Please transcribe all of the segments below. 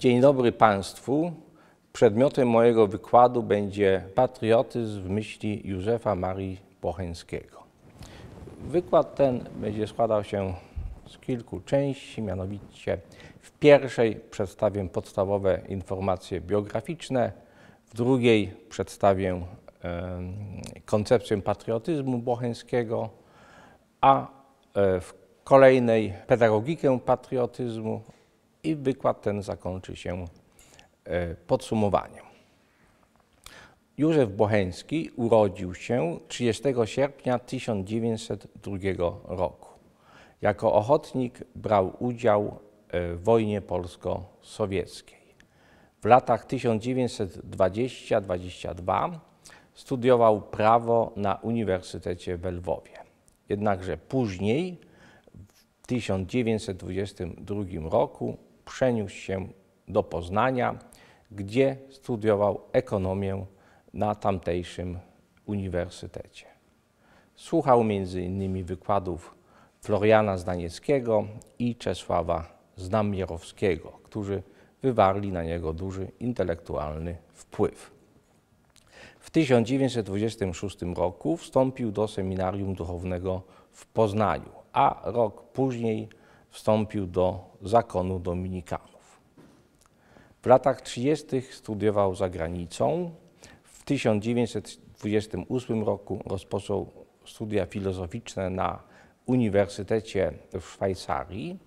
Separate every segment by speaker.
Speaker 1: Dzień dobry Państwu. Przedmiotem mojego wykładu będzie patriotyzm w myśli Józefa Marii Bocheńskiego. Wykład ten będzie składał się z kilku części, mianowicie w pierwszej przedstawię podstawowe informacje biograficzne, w drugiej przedstawię koncepcję patriotyzmu bocheńskiego, a e, w kolejnej pedagogikę patriotyzmu i wykład ten zakończy się e, podsumowaniem. Józef Bocheński urodził się 30 sierpnia 1902 roku. Jako ochotnik brał udział e, w wojnie polsko-sowieckiej. W latach 1920-22 studiował prawo na Uniwersytecie w Lwowie. Jednakże później, w 1922 roku, przeniósł się do Poznania, gdzie studiował ekonomię na tamtejszym uniwersytecie. Słuchał m.in. wykładów Floriana Zdanieckiego i Czesława Znamierowskiego, którzy wywarli na niego duży intelektualny wpływ. W 1926 roku wstąpił do seminarium duchownego w Poznaniu, a rok później wstąpił do zakonu dominikanów. W latach 30. studiował za granicą. W 1928 roku rozpoczął studia filozoficzne na Uniwersytecie w Szwajcarii.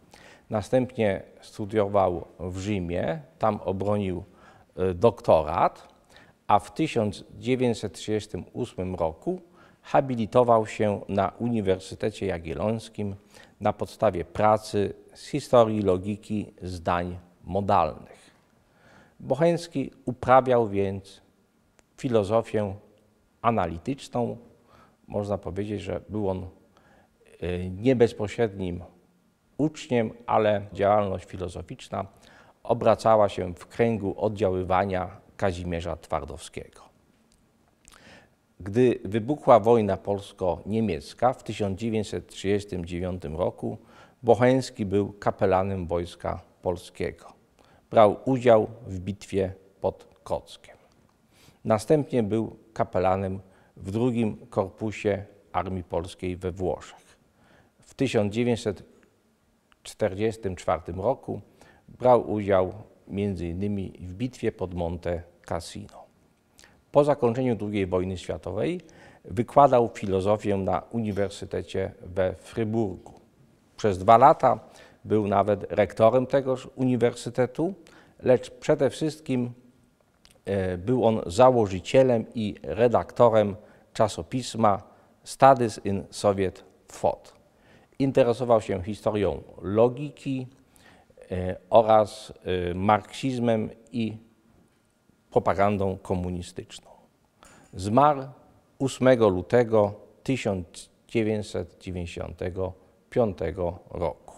Speaker 1: Następnie studiował w Rzymie, tam obronił e, doktorat, a w 1938 roku habilitował się na Uniwersytecie Jagiellońskim na podstawie pracy z historii logiki zdań modalnych. Bocheński uprawiał więc filozofię analityczną. Można powiedzieć, że był on y, nie bezpośrednim uczniem, ale działalność filozoficzna obracała się w kręgu oddziaływania Kazimierza Twardowskiego. Gdy wybuchła wojna polsko-niemiecka w 1939 roku, Bocheński był kapelanem Wojska Polskiego. Brał udział w bitwie pod Kockiem. Następnie był kapelanem w drugim korpusie Armii Polskiej we Włoszech. W 1944 roku brał udział m.in. w bitwie pod Monte Cassino. Po zakończeniu II wojny światowej wykładał filozofię na Uniwersytecie we Fryburgu. Przez dwa lata był nawet rektorem tegoż uniwersytetu, lecz przede wszystkim e, był on założycielem i redaktorem czasopisma Studies in Soviet Thought. Interesował się historią logiki e, oraz e, marksizmem i propagandą komunistyczną. Zmarł 8 lutego 1995 roku.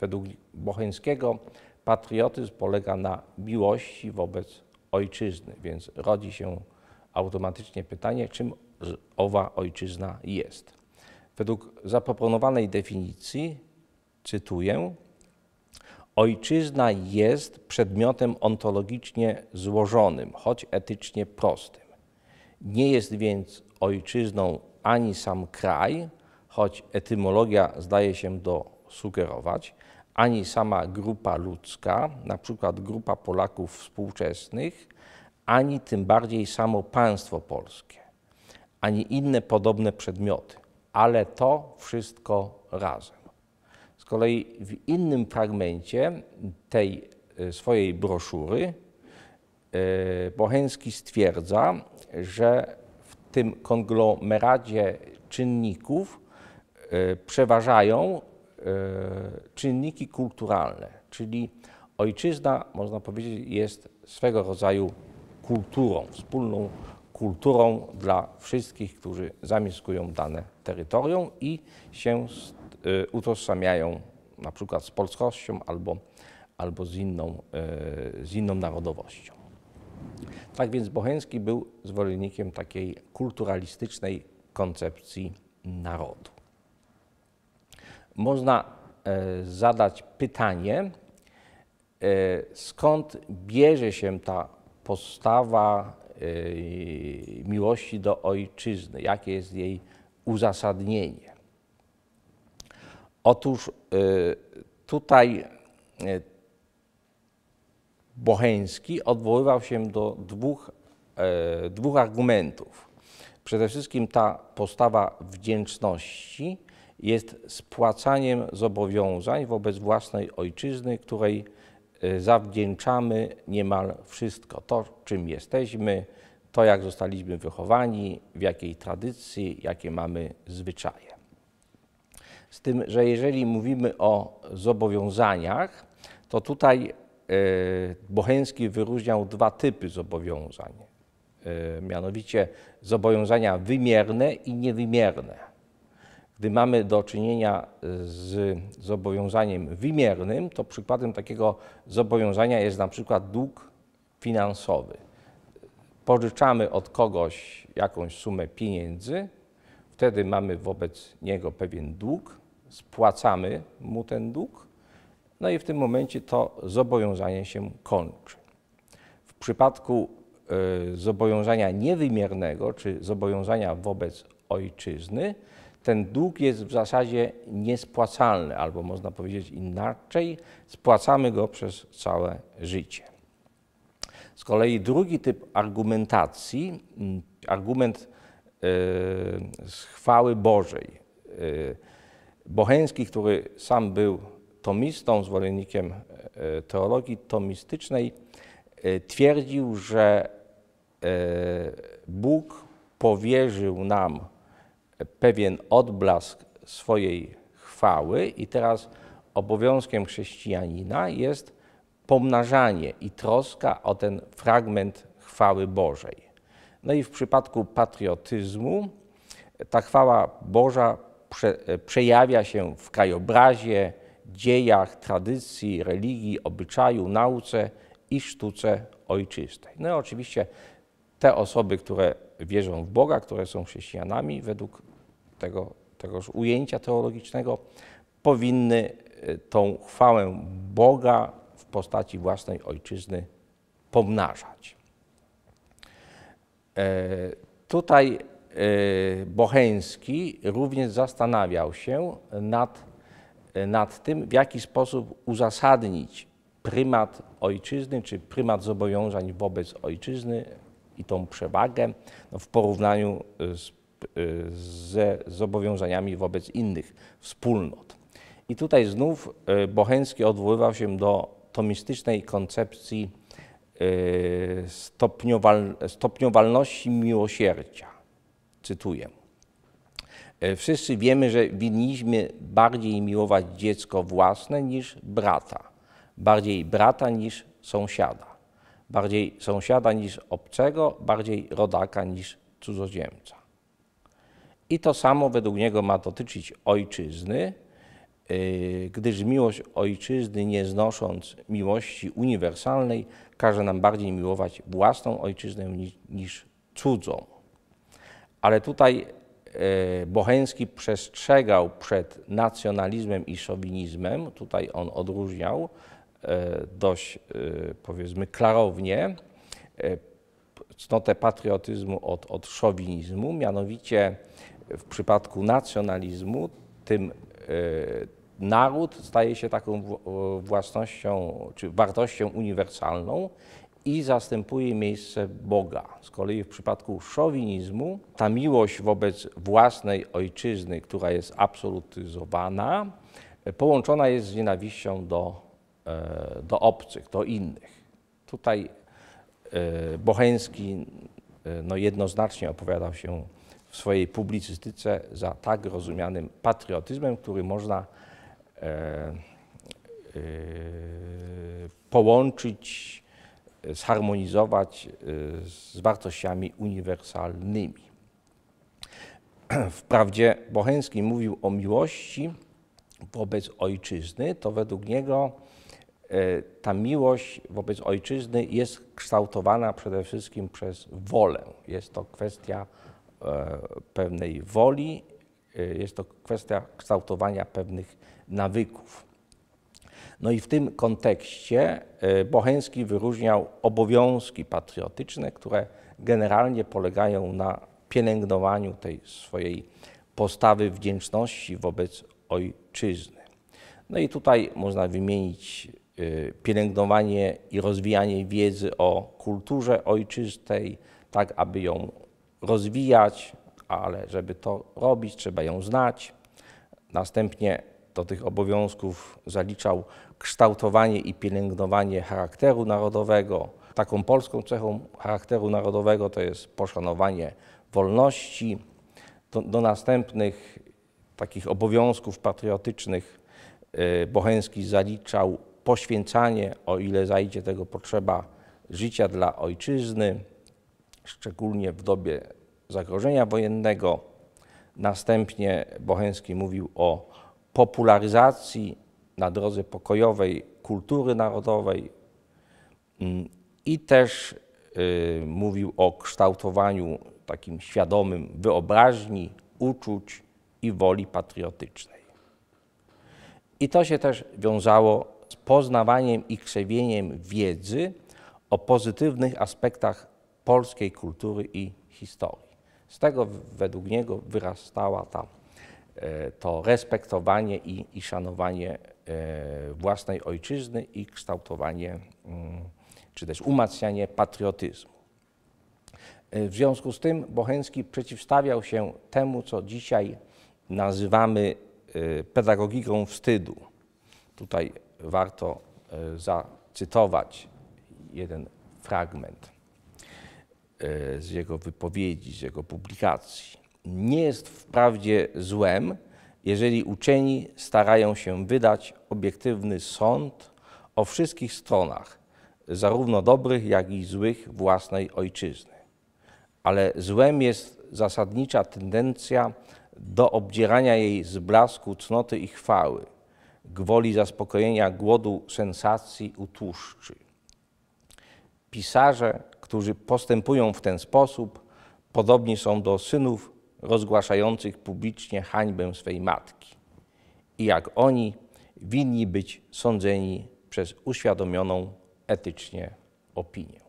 Speaker 1: Według Bocheńskiego patriotyzm polega na miłości wobec ojczyzny, więc rodzi się automatycznie pytanie, czym owa ojczyzna jest. Według zaproponowanej definicji, cytuję, Ojczyzna jest przedmiotem ontologicznie złożonym, choć etycznie prostym. Nie jest więc ojczyzną ani sam kraj, choć etymologia zdaje się do sugerować, ani sama grupa ludzka, na przykład grupa Polaków współczesnych, ani tym bardziej samo państwo polskie, ani inne podobne przedmioty, ale to wszystko razem kolei w innym fragmencie tej e, swojej broszury e, Bohenski stwierdza, że w tym konglomeradzie czynników e, przeważają czynniki kulturalne, czyli ojczyzna, można powiedzieć, jest swego rodzaju kulturą, wspólną kulturą dla wszystkich, którzy zamieszkują dane terytorium i się z Y, utożsamiają na przykład z polskością albo, albo z, inną, y, z inną narodowością. Tak więc Bocheński był zwolennikiem takiej kulturalistycznej koncepcji narodu. Można e, zadać pytanie, e, skąd bierze się ta postawa e, miłości do ojczyzny, jakie jest jej uzasadnienie. Otóż y, tutaj y, Bocheński odwoływał się do dwóch, e, dwóch argumentów. Przede wszystkim ta postawa wdzięczności jest spłacaniem zobowiązań wobec własnej ojczyzny, której y, zawdzięczamy niemal wszystko. To, czym jesteśmy, to, jak zostaliśmy wychowani, w jakiej tradycji, jakie mamy zwyczaje. Z tym, że jeżeli mówimy o zobowiązaniach, to tutaj e, Bocheński wyróżniał dwa typy zobowiązań, e, mianowicie zobowiązania wymierne i niewymierne. Gdy mamy do czynienia e, z zobowiązaniem wymiernym, to przykładem takiego zobowiązania jest na przykład dług finansowy. Pożyczamy od kogoś jakąś sumę pieniędzy, wtedy mamy wobec niego pewien dług, spłacamy mu ten dług, no i w tym momencie to zobowiązanie się kończy. W przypadku y, zobowiązania niewymiernego, czy zobowiązania wobec ojczyzny, ten dług jest w zasadzie niespłacalny, albo można powiedzieć inaczej, spłacamy go przez całe życie. Z kolei drugi typ argumentacji, mm, argument yy, chwały Bożej. Yy, Bocheński, który sam był tomistą, zwolennikiem e, teologii tomistycznej, e, twierdził, że e, Bóg powierzył nam pewien odblask swojej chwały i teraz obowiązkiem chrześcijanina jest pomnażanie i troska o ten fragment chwały Bożej. No i w przypadku patriotyzmu ta chwała Boża prze, e, przejawia się w krajobrazie, dziejach, tradycji, religii, obyczaju, nauce i sztuce ojczystej. No i oczywiście te osoby, które wierzą w Boga, które są chrześcijanami, według tego, tegoż ujęcia teologicznego, powinny e, tą chwałę Boga w postaci własnej ojczyzny pomnażać. E, tutaj Y, Bocheński również zastanawiał się nad, y, nad tym, w jaki sposób uzasadnić prymat ojczyzny, czy prymat zobowiązań wobec ojczyzny i tą przewagę no, w porównaniu z, y, ze zobowiązaniami wobec innych wspólnot. I tutaj znów Bocheński odwoływał się do tomistycznej koncepcji stopniowal, stopniowalności miłosierdzia Cytuję. E, wszyscy wiemy, że winniśmy bardziej miłować dziecko własne niż brata, bardziej brata niż sąsiada, bardziej sąsiada niż obcego, bardziej rodaka niż cudzoziemca. I to samo według niego ma dotyczyć ojczyzny, e, gdyż miłość ojczyzny, nie znosząc miłości uniwersalnej, każe nam bardziej miłować własną ojczyznę niż cudzą. Ale tutaj e, Bocheński przestrzegał przed nacjonalizmem i szowinizmem, tutaj on odróżniał e, dość e, powiedzmy klarownie cnotę patriotyzmu od, od szowinizmu, mianowicie w przypadku nacjonalizmu tym naród staje się taką własnością czy wartością uniwersalną i zastępuje miejsce Boga. Z kolei w przypadku szowinizmu ta miłość wobec własnej ojczyzny, która jest absolutyzowana, połączona jest z nienawiścią do, e, do obcych, do innych. Tutaj e, Bocheński e, no jednoznacznie opowiadał się w swojej publicystyce za tak rozumianym patriotyzmem, który można połączyć zharmonizować y, z wartościami uniwersalnymi. Wprawdzie Bocheński mówił o miłości wobec ojczyzny, to według niego y, ta miłość wobec ojczyzny jest kształtowana przede wszystkim przez wolę. Jest to kwestia e, pewnej woli, y, jest to kwestia kształtowania pewnych nawyków. No i w tym kontekście e, Bocheński wyróżniał obowiązki patriotyczne, które generalnie polegają na pielęgnowaniu tej swojej postawy wdzięczności wobec ojczyzny. No i tutaj można wymienić e, pielęgnowanie i rozwijanie wiedzy o kulturze ojczystej, tak aby ją rozwijać, ale żeby to robić, trzeba ją znać. Następnie do tych obowiązków zaliczał kształtowanie i pielęgnowanie charakteru narodowego. Taką polską cechą charakteru narodowego to jest poszanowanie wolności. Do, do następnych takich obowiązków patriotycznych y, Bocheński zaliczał poświęcanie, o ile zajdzie tego potrzeba, życia dla ojczyzny, szczególnie w dobie zagrożenia wojennego. Następnie Bocheński mówił o popularyzacji na drodze pokojowej kultury narodowej mm, i też y, mówił o kształtowaniu takim świadomym wyobraźni, uczuć i woli patriotycznej. I to się też wiązało z poznawaniem i krzewieniem wiedzy o pozytywnych aspektach polskiej kultury i historii. Z tego według niego wyrastała ta E, to respektowanie i, i szanowanie e, własnej ojczyzny i kształtowanie mm, czy też umacnianie patriotyzmu. E, w związku z tym Bochenski przeciwstawiał się temu, co dzisiaj nazywamy pedagogiką wstydu. Tutaj warto zacytować jeden fragment z jego wypowiedzi, z jego publikacji nie jest wprawdzie złem, jeżeli uczeni starają się wydać obiektywny sąd o wszystkich stronach, zarówno dobrych, jak i złych własnej ojczyzny. Ale złem jest zasadnicza tendencja do obdzierania jej z blasku cnoty i chwały, gwoli zaspokojenia głodu sensacji utłuszczy. Pisarze, którzy postępują w ten sposób, podobni są do synów rozgłaszających publicznie hańbę swej matki i jak oni winni być sądzeni przez uświadomioną etycznie opinię.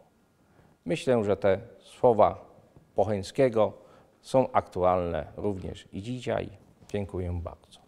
Speaker 1: Myślę, że te słowa Pocheńskiego są aktualne również i dzisiaj. Dziękuję bardzo.